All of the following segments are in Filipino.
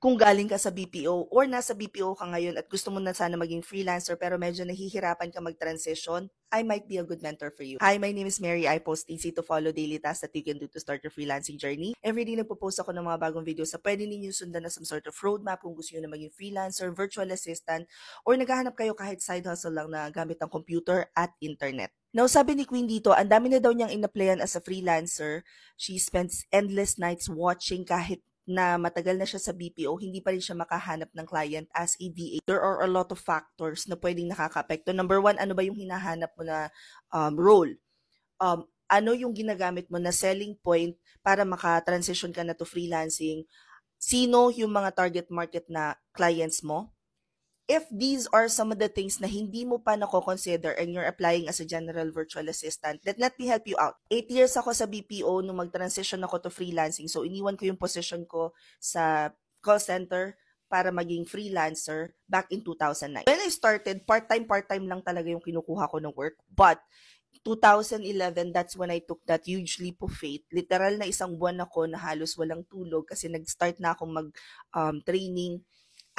kung galing ka sa BPO or nasa BPO ka ngayon at gusto mo na sana maging freelancer pero medyo nahihirapan ka mag-transition, I might be a good mentor for you. Hi, my name is Mary. I post easy to follow daily tasks that you can do to start your freelancing journey. Every day nagpo-post ako ng mga bagong video sa pwede ninyo sundan na some sort of roadmap kung gusto niyo na maging freelancer, virtual assistant, or naghahanap kayo kahit side hustle lang na gamit ang computer at internet. Now, sabi ni Queen dito, ang dami na daw niyang inaplayan as a freelancer. She spends endless nights watching kahit na matagal na siya sa BPO, hindi pa rin siya makahanap ng client as a VA. There are a lot of factors na pwedeng nakaka-apekto. Number one, ano ba yung hinahanap mo na um, role? Um, ano yung ginagamit mo na selling point para makatransition ka na to freelancing? Sino yung mga target market na clients mo? if these are some of the things na hindi mo pa nako-consider and you're applying as a general virtual assistant, let, let me help you out. Eight years ako sa BPO nung mag-transition ako to freelancing. So, iniwan ko yung position ko sa call center para maging freelancer back in 2009. When I started, part-time, part-time lang talaga yung kinukuha ko ng work. But, 2011, that's when I took that huge leap of faith. Literal na isang buwan ako na halos walang tulog kasi nag-start na akong mag-training. Um, training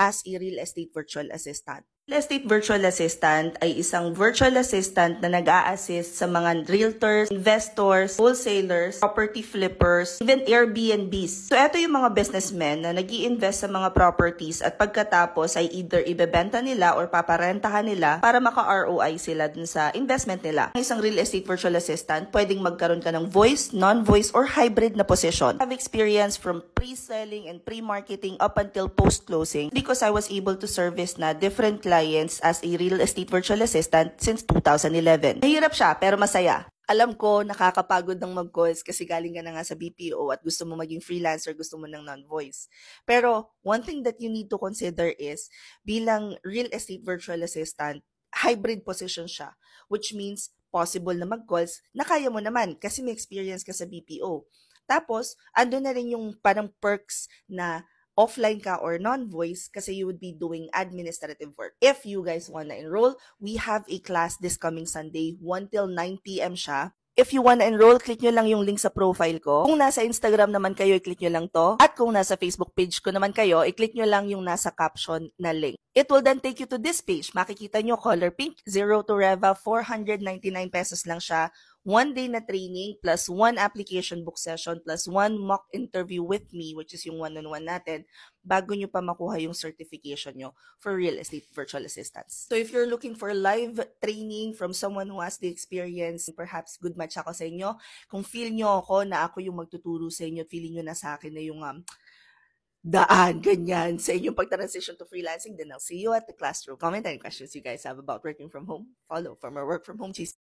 as a real estate virtual assistant. Real Estate Virtual Assistant ay isang virtual assistant na nag a sa mga realtors, investors, wholesalers, property flippers, even Airbnbs. So ito yung mga businessmen na nag invest sa mga properties at pagkatapos ay either ibebenta nila or paparentahan nila para maka-ROI sila dun sa investment nila. Ang isang real estate virtual assistant, pwedeng magkaroon ka ng voice, non-voice, or hybrid na position. I have experience from pre-selling and pre-marketing up until post-closing because I was able to service na different clients as a real estate virtual assistant since 2011. Mahirap siya pero masaya. Alam ko, nakakapagod ng mag-calls kasi galing ka na nga sa BPO at gusto mo maging freelancer, gusto mo ng non-voice. Pero one thing that you need to consider is bilang real estate virtual assistant, hybrid position siya, which means possible na mag-calls na kaya mo naman kasi may experience ka sa BPO. Tapos, ando na rin yung parang perks na offline ka or non-voice kasi you would be doing administrative work. If you guys want to enroll, we have a class this coming Sunday, 1 till 9 p.m. siya. If you want to enroll, click nyo lang yung link sa profile ko. Kung nasa Instagram naman kayo, i-click nyo lang to. At kung nasa Facebook page ko naman kayo, i-click nyo lang yung nasa caption na link. It will then take you to this page. Makikita nyo color pink, 0 to Reva, 499 pesos lang siya one day na training plus one application book session plus one mock interview with me, which is yung one-on-one natin, bago nyo pa makuha yung certification nyo for real estate virtual assistants. So if you're looking for live training from someone who has the experience, perhaps good match ako sa inyo, kung feel nyo ako na ako yung magtuturo sa inyo, feeling nyo na sa akin na yung um, daan, ganyan, sa inyong pag-transition to freelancing, then I'll see you at the classroom. Comment any questions you guys have about working from home. Follow from our Work From Home GC.